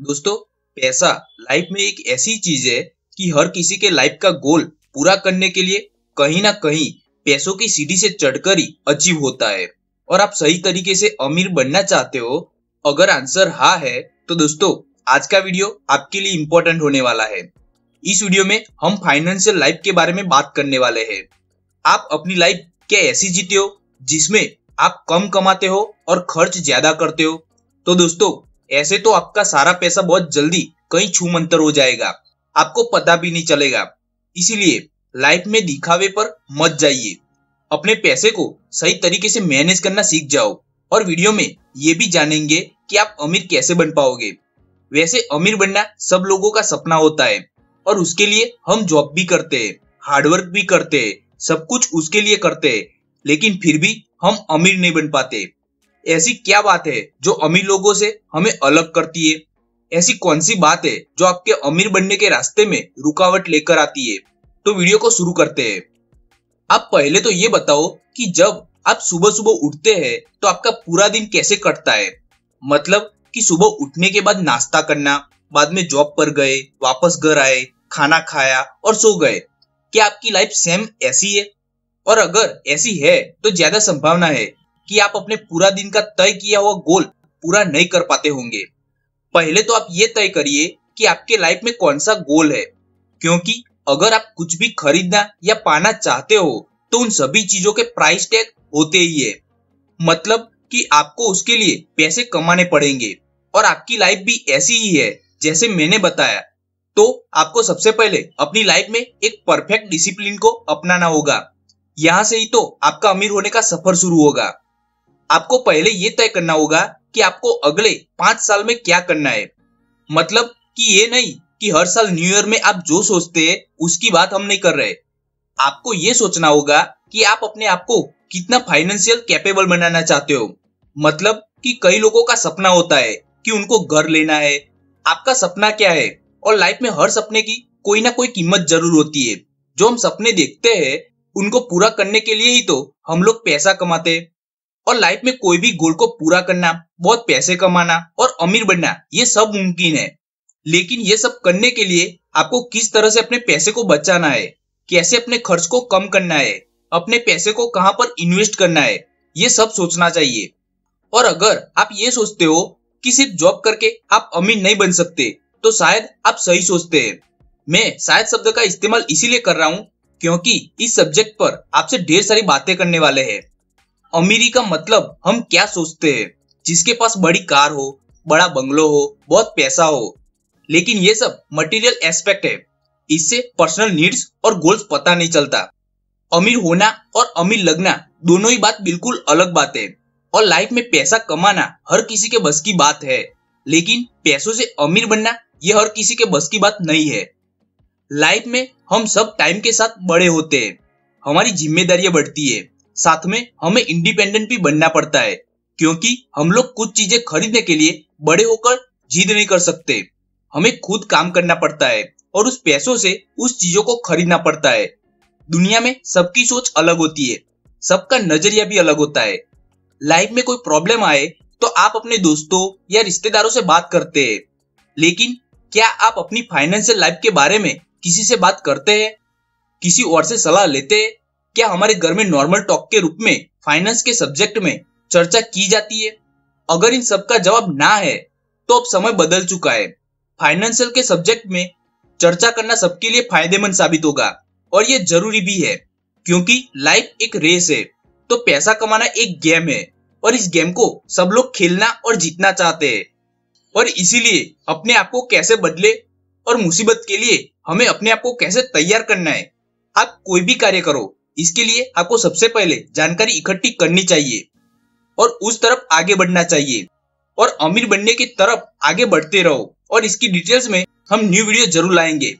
दोस्तों पैसा लाइफ में एक ऐसी चीज है कि हर किसी के लाइफ का गोल पूरा करने के लिए कहीं ना कहीं पैसों की सीढ़ी से चढ़कर ही अचीव होता है और आप सही तरीके से अमीर बनना चाहते हो अगर आंसर हाँ है तो दोस्तों आज का वीडियो आपके लिए इम्पोर्टेंट होने वाला है इस वीडियो में हम फाइनेंशियल लाइफ के बारे में बात करने वाले है आप अपनी लाइफ क्या ऐसी जीते हो जिसमें आप कम कमाते हो और खर्च ज्यादा करते हो तो दोस्तों ऐसे तो आपका सारा पैसा बहुत जल्दी कहीं छूमंतर हो जाएगा आपको पता भी नहीं चलेगा इसीलिए लाइफ में दिखावे पर मत जाइए अपने पैसे को सही तरीके से मैनेज करना सीख जाओ और वीडियो में ये भी जानेंगे कि आप अमीर कैसे बन पाओगे वैसे अमीर बनना सब लोगों का सपना होता है और उसके लिए हम जॉब भी करते हैं हार्डवर्क भी करते हैं सब कुछ उसके लिए करते हैं लेकिन फिर भी हम अमीर नहीं बन पाते ऐसी क्या बात है जो अमीर लोगों से हमें अलग करती है ऐसी कौन सी बात है जो आपके अमीर बनने के रास्ते में रुकावट लेकर आती है तो वीडियो को शुरू करते हैं आप पहले तो ये बताओ कि जब आप सुबह सुबह उठते हैं तो आपका पूरा दिन कैसे कटता है मतलब कि सुबह उठने के बाद नाश्ता करना बाद में जॉब पर गए वापस घर आए खाना खाया और सो गए क्या आपकी लाइफ सेम ऐसी है और अगर ऐसी है तो ज्यादा संभावना है कि आप अपने पूरा दिन का तय किया हुआ गोल पूरा नहीं कर पाते होंगे पहले तो आप ये तय करिए कि आपके लाइफ में कौन सा गोल है क्योंकि अगर आप कुछ भी खरीदना या पाना चाहते हो तो उन सभी चीजों के प्राइस टैग होते ही है मतलब कि आपको उसके लिए पैसे कमाने पड़ेंगे और आपकी लाइफ भी ऐसी ही है जैसे मैंने बताया तो आपको सबसे पहले अपनी लाइफ में एक परफेक्ट डिसिप्लिन को अपनाना होगा यहाँ से ही तो आपका अमीर होने का सफर शुरू होगा आपको पहले ये तय करना होगा कि आपको अगले पांच साल में क्या करना है मतलब कि ये नहीं कि हर साल न्यू ईयर में आप जो सोचते हैं उसकी बात हम नहीं कर रहे आपको ये सोचना होगा कि आप अपने आप को कितना फाइनेंशियल कैपेबल बनाना चाहते हो मतलब कि कई लोगों का सपना होता है कि उनको घर लेना है आपका सपना क्या है और लाइफ में हर सपने की कोई ना कोई कीमत जरूर होती है जो हम सपने देखते हैं उनको पूरा करने के लिए ही तो हम लोग पैसा कमाते हैं और लाइफ में कोई भी गोल को पूरा करना बहुत पैसे कमाना और अमीर बनना ये सब मुमकिन है लेकिन ये सब करने के लिए आपको किस तरह से अपने पैसे को बचाना है कैसे अपने खर्च को कम करना है अपने पैसे को कहां पर इन्वेस्ट करना है ये सब सोचना चाहिए और अगर आप ये सोचते हो कि सिर्फ जॉब करके आप अमीर नहीं बन सकते तो शायद आप सही सोचते हैं मैं शायद शब्द का इस्तेमाल इसीलिए कर रहा हूँ क्योंकि इस सब्जेक्ट पर आपसे ढेर सारी बातें करने वाले हैं अमीरी का मतलब हम क्या सोचते हैं जिसके पास बड़ी कार हो बड़ा बंगलो हो बहुत पैसा हो लेकिन ये सब मटेरियल एस्पेक्ट है इससे पर्सनल नीड्स और गोल्स पता नहीं चलता अमीर होना और अमीर लगना दोनों ही बात बिल्कुल अलग बात है और लाइफ में पैसा कमाना हर किसी के बस की बात है लेकिन पैसों से अमीर बनना ये हर किसी के बस की बात नहीं है लाइफ में हम सब टाइम के साथ बड़े होते हैं हमारी जिम्मेदारियां बढ़ती है साथ में हमें इंडिपेंडेंट भी बनना पड़ता है क्योंकि हम लोग कुछ चीजें खरीदने के लिए बड़े होकर जीत नहीं कर सकते हमें खुद काम करना पड़ता है और उस पैसों से उस चीजों को खरीदना पड़ता है दुनिया में सबकी सोच अलग होती है सबका नजरिया भी अलग होता है लाइफ में कोई प्रॉब्लम आए तो आप अपने दोस्तों या रिश्तेदारों से बात करते हैं लेकिन क्या आप अपनी फाइनेंशियल लाइफ के बारे में किसी से बात करते हैं किसी और से सलाह लेते हैं क्या हमारे घर में नॉर्मल टॉक के रूप में फाइनेंस के सब्जेक्ट में चर्चा की जाती है अगर इन सब का जवाब ना है तो अब समय बदल चुका है फाइनेंशियल के सब्जेक्ट में चर्चा करना सबके लिए फायदेमंद साबित होगा और ये जरूरी भी है क्योंकि लाइफ एक रेस है तो पैसा कमाना एक गेम है और इस गेम को सब लोग खेलना और जीतना चाहते हैं और इसीलिए अपने आप को कैसे बदले और मुसीबत के लिए हमें अपने आप को कैसे तैयार करना है आप कोई भी कार्य करो इसके लिए आपको सबसे पहले जानकारी इकट्ठी करनी चाहिए और उस तरफ आगे बढ़ना चाहिए और अमीर बनने की तरफ आगे बढ़ते रहो और इसकी डिटेल्स में हम न्यू वीडियो जरूर लाएंगे